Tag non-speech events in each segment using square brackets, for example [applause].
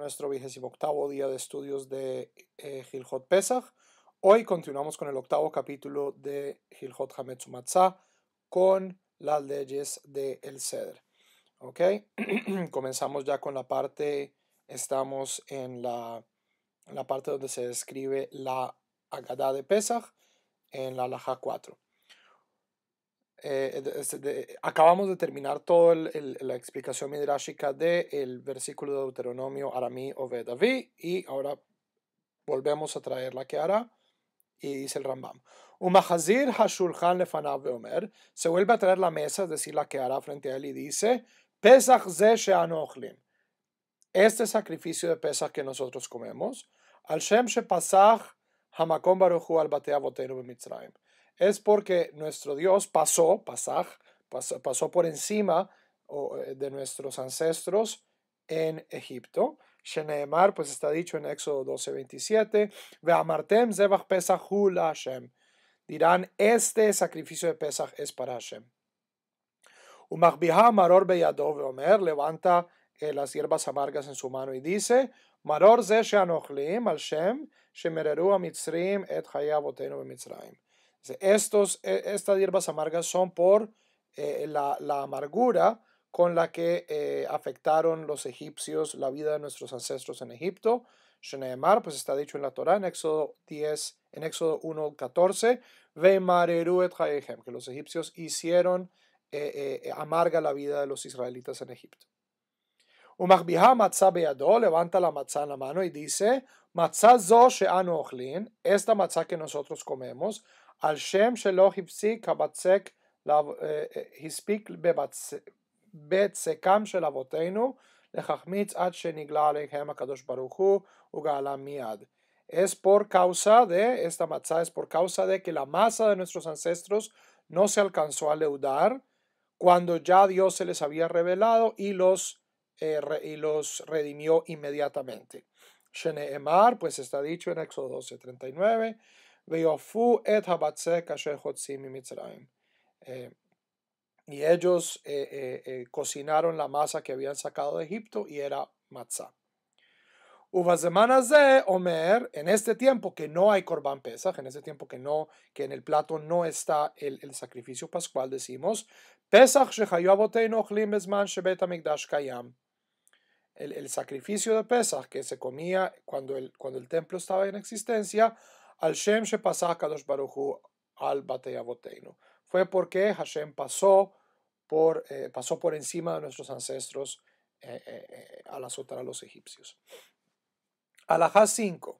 nuestro vigésimo octavo día de estudios de eh, Pesach. Hoy continuamos con el octavo capítulo de Giljot Hametsu con las leyes de El ¿Ok? [clears throat] Comenzamos ya con la parte, estamos en la, la parte donde se describe la Agadá de Pesach en la Laja 4. Eh, acabamos de terminar toda la explicación midrashica del versículo de Deuteronomio Aramí Ove David y ahora volvemos a traer la que hará y dice el Rambam. Umahazir Hashulchan Lefanav Omer se vuelve a traer la mesa, es decir, la que hará frente a él y dice Pesach ze este sacrificio de Pesach que nosotros comemos, al Shem Shepasach Hamakom Baruchu al Batea Mitzrayim es porque nuestro Dios pasó, pasaj, pasó, por encima eh, de nuestros ancestros en Egipto. Sheneemar, pues está dicho en Éxodo 12, 27, Martem, zebach pesach Hashem. Dirán, este sacrificio de Pesach es para Hashem. Umachbiha maror beyadov Omer levanta eh, las hierbas amargas en su mano y dice, Maror ze anochlim al Shem, shemereru a mitzrim et hayavotenu mitzraim. Estos, e, estas hierbas amargas son por eh, la, amargura con la que eh, afectaron los egipcios la vida de nuestros ancestros en Egipto. Sheneemar, pues está dicho en la Torá, en Éxodo 10, en Éxodo 1, 14, que los egipcios hicieron eh, amarga la vida de los israelitas en Egipto. Umachbiha matzah levanta la matzah en la mano y dice, matzah zo she'anu esta matzah que nosotros comemos, es por causa de, esta matzah es por causa de que la masa de nuestros ancestros no se alcanzó a leudar cuando ya Dios se les había revelado y los, eh, y los redimió inmediatamente. Sheneemar, pues está dicho en Éxodo 12, 39 y ellos eh, eh, eh, cocinaron la masa que habían sacado de Egipto y era matzah. semanas Omer, en este tiempo que no hay corbán Pesaj, en este tiempo que no, que en el plato no está el, sacrificio pascual, decimos, Pesach El, sacrificio de Pesach que se comía cuando el, cuando el templo estaba en existencia, al Shem Shepasah Kadosh Baruchu al Bateavoteinu. Fue porque Hashem pasó por, eh, pasó por encima de nuestros ancestros eh, eh, eh al azotar a los egipcios. Alajá 5.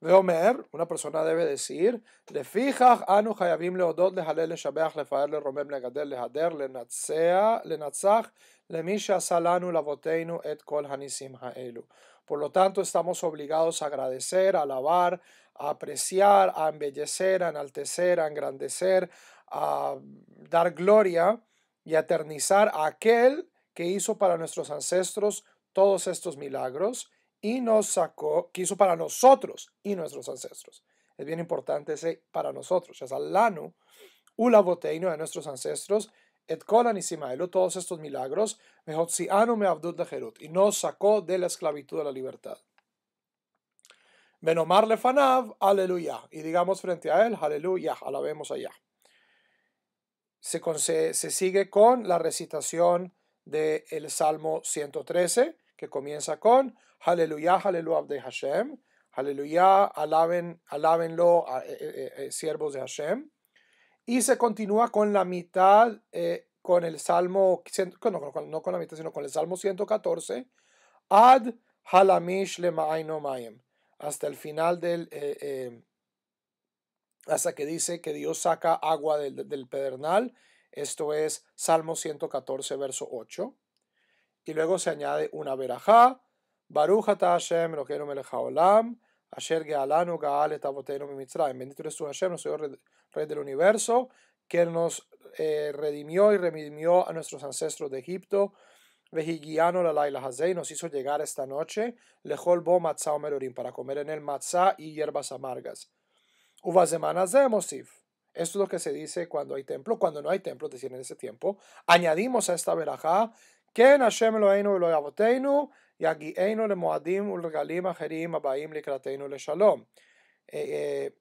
Veomer, una persona debe decir, le fijach anu hayabim leodot lehalel leshabeach lefaer leromem legadel lehader lenatzea lenatzach lemisha salanu lavoteinu et kol hanisim haelu. Por lo tanto, estamos obligados a agradecer, a alabar, apreciar, a embellecer, a enaltecer, a engrandecer, a dar gloria y eternizar a aquel que hizo para nuestros ancestros todos estos milagros y nos sacó, que hizo para nosotros y nuestros ancestros. Es bien importante ese para nosotros, Ya es Ula, ulaboteino de nuestros ancestros, et kolan todos estos milagros, ano me Jerut y nos sacó de la esclavitud a la libertad. Benomar lefanav, aleluya. Y digamos frente a él, aleluya, alabemos allá. Se, se, sigue con la recitación del el Salmo 113, que comienza con aleluya, aleluya de Hashem. Aleluya, alaben, alábenlo, eh, eh, eh, siervos de Hashem. Y se continúa con la mitad, con el Salmo, no, con la mitad, sino con el Salmo 114. Ad halamish le mayem hasta el final del... Eh, eh, hasta que dice que Dios saca agua del, del pedernal. Esto es Salmo 114, verso 8. Y luego se añade una verajá. Baruch que Hashem, me melech asher ge'alanu ga'al no mi Bendito es tú Hashem, nuestro Rey del Universo, que nos eh, redimió y redimió a nuestros ancestros de Egipto. Vejigiano la laila hazei nos hizo llegar esta noche lejol bo matzah omerorim para comer en el matzah y hierbas amargas. Uvazemanazé mosif. Esto es lo que se dice cuando hay templo, cuando no hay templo, es decir, en ese tiempo. Añadimos a esta verajá que en Hashem Eloheinu Eloheinu eino le Moadim Ulgalim Ajerim Abaim Likrateinu le Shalom. Eh, eh,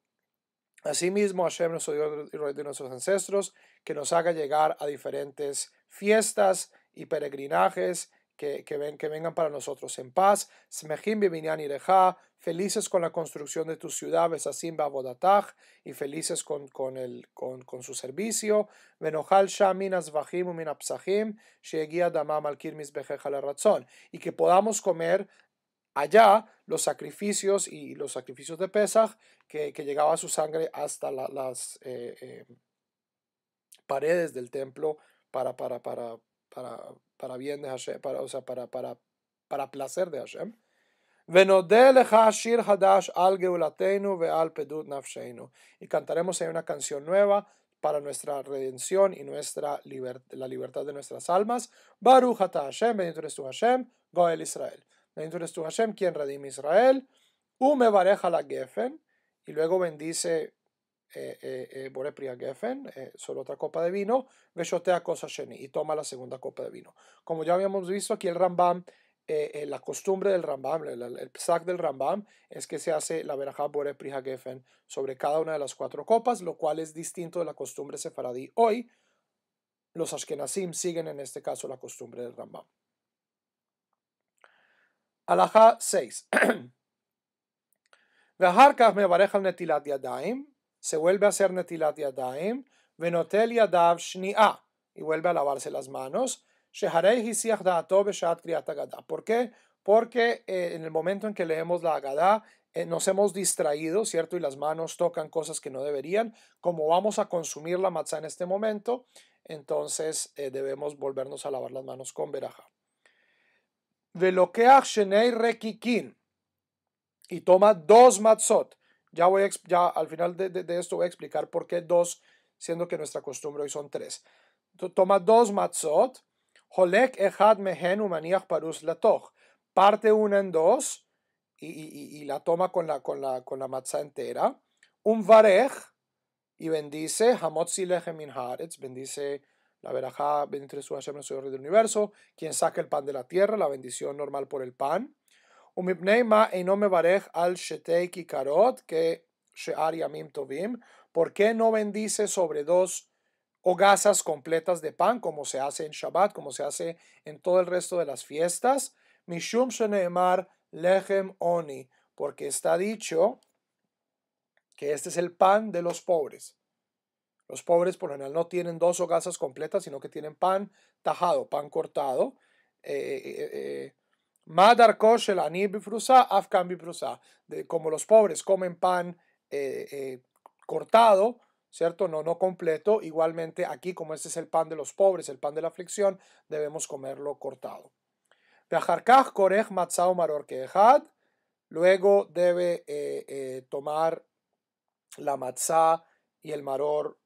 Asimismo, Hashem nos dio de nuestros ancestros que nos haga llegar a diferentes fiestas y peregrinajes que, vengan para nosotros en paz. Smehim y Ireja, felices con la construcción de tu ciudad, Besasimba bodataj y felices con, con, el, con, con su servicio. Venojal u Damam Y que podamos comer allá los sacrificios y los sacrificios de Pesaj que, llegaba su sangre hasta las eh, eh, paredes del templo para, para, para, para, para bien de Hashem, para, o sea, para, para, para placer de Hashem. Y cantaremos ahí una canción nueva para nuestra redención y nuestra liber la libertad de nuestras almas. Baruch ata Hashem, bendito eres Hashem, Goel Israel. Bendito eres Hashem, quien redime Israel. Ume la Gefen. Y luego bendice eh, eh, eh, bore Geffen, solo otra copa de vino, a Cosa Sheni, y toma la segunda copa de vino. Como ya habíamos visto aquí el Rambam, la costumbre del Rambam, el, Pesach del Rambam, es que se hace la verajá Bore Prija sobre cada una de las cuatro copas, lo cual es distinto de la costumbre sefaradí. Hoy, los Ashkenazim siguen en este caso la costumbre del Rambam. Alaja [clears throat] 6. netilat se vuelve a hacer Netilat Yadaim, Venotel Yadav Shni'a, y vuelve a lavarse las manos. ¿Por qué? Porque eh, en el momento en que leemos la Agadá, eh, nos hemos distraído, ¿cierto? Y las manos tocan cosas que no deberían. Como vamos a consumir la matzah en este momento, entonces eh, debemos volvernos a lavar las manos con que Velokeach Shenei Rekikin. Y toma dos matzot. Ya, voy ya al final de, esto voy a explicar por qué dos, siendo que nuestra costumbre hoy son tres. Toma dos matzot. Holek echad mehen parus latoch. Parte una en dos y, la toma con la, con la, con la entera. Un varej y bendice hamotzi min haaretz. Bendice la verajá, bendito su Hashem, el Señor del universo. Quien saca el pan de la tierra, la bendición normal por el pan. Umipnei no me barej al shetei karot que she'ar tovim. ¿Por qué no bendice sobre dos hogazas completas de pan, como se hace en Shabbat, como se hace en todo el resto de las fiestas? Mishum sheneemar lechem oni, porque está dicho que este es el pan de los pobres. Los pobres por lo general no tienen dos hogazas completas, sino que tienen pan tajado, pan cortado. eh, eh, eh, eh como los pobres comen pan eh, eh, cortado, ¿cierto? No, no completo. Igualmente aquí, como este es el pan de los pobres, el pan de la aflicción, debemos comerlo cortado. maror Luego debe eh, tomar la matzah y el maror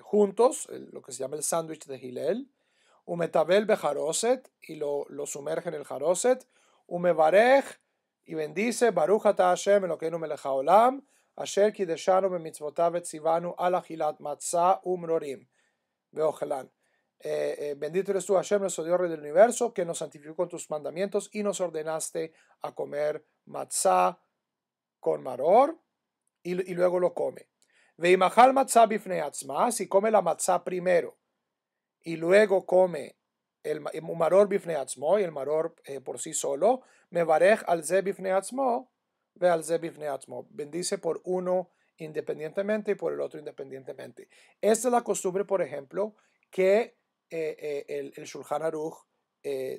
juntos, lo que se llama el sándwich de Gilel. Umetabel bejaroset y lo, lo sumerge en el jaroset umevarech, y bendice, Baruch ata lo Elokeinu melecha olam asher kideshanu bemitzvotav etzivanu al alahilat matzah umrorim, veochelan. Eh, eh, bendito eres tú, Hashem, nuestro Dios del Universo, que nos santificó con tus mandamientos y nos ordenaste a comer matzah con maror y, y luego lo come. Veimahal matzah bifneatzma, si come la matzah primero y luego come el, maror bifneatzmo y el maror eh, por sí solo, me al alze bifneatzmo, ve al ze Bendice por uno independientemente y por el otro independientemente. Esta es la costumbre, por ejemplo, que eh, eh, el, el, Shulchan Aruch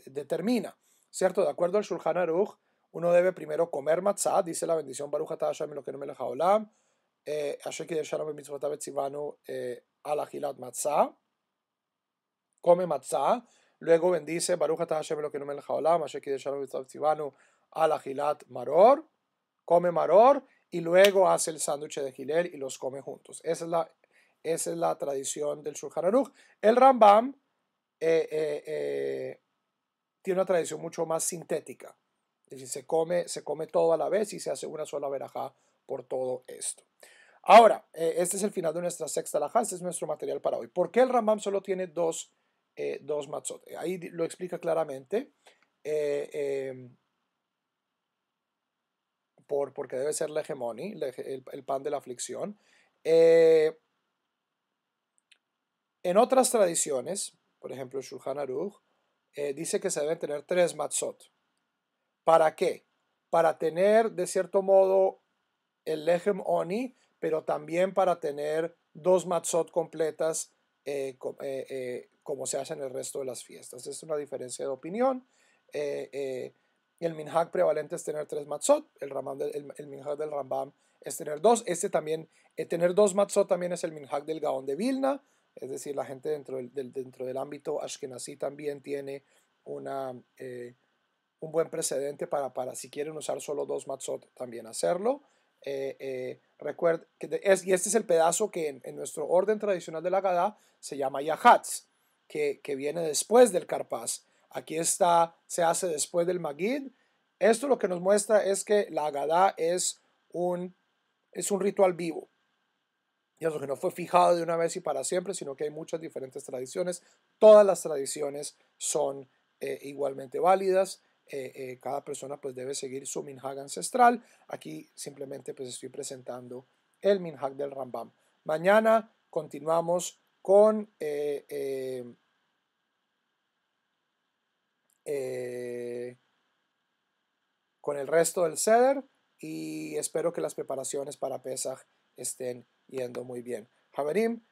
determina. ¿Cierto? De acuerdo al Shulchan Aruch, uno debe primero comer matzah, dice la bendición Baruch atah Hashem lo que no me haolam, olam, kideshanu etzivanu al matzah, come matzah, Luego bendice Baruch Hashem lo que no me maror, come maror y luego hace el sándwich de Gilel y los come juntos. Esa es la, es la tradición del Shulchan El Rambam eh, eh, eh, tiene una tradición mucho más sintética. Es decir, se come, se come todo a la vez y se hace una sola verajá por todo esto. Ahora, este es el final de nuestra sexta lajá, este es nuestro material para hoy. ¿Por qué el Rambam solo tiene dos eh, dos matzot. Ahí lo explica claramente. Eh, em, por, porque debe ser legemoni, el, el pan de la aflicción. Eh, en otras tradiciones, por ejemplo, Shulchan Aruch, dice que se deben tener tres matzot. ¿Para qué? Para tener, de cierto modo, el legemoni, pero también para tener dos matzot completas como se hace en el resto de las fiestas. Es una diferencia de opinión. Eh, eh el minhag prevalente es tener tres matzot, el, ramam del, el, minhag del Rambam es tener dos. Este también, eh, tener dos matzot también es el minhag del Gaón de Vilna, es decir, la gente dentro del, dentro del ámbito ashkenazí también tiene una, eh, un buen precedente para, para, si quieren usar solo dos matzot, también hacerlo. Eh, que es, y este es el pedazo que en, nuestro orden tradicional de la Gadá se llama Yahatz que, viene después del Carpaz. Aquí está, se hace después del Magid. Esto lo que nos muestra es que la Agadá es un, es un ritual vivo. Y eso que no fue fijado de una vez y para siempre, sino que hay muchas diferentes tradiciones. Todas las tradiciones son eh, igualmente válidas. Eh, eh, cada persona pues debe seguir su minhag ancestral. Aquí simplemente pues estoy presentando el minhag del Rambam. Mañana continuamos eh, eh, eh, con el resto del seder. y espero que las preparaciones para Pesach estén yendo muy bien. Haberim,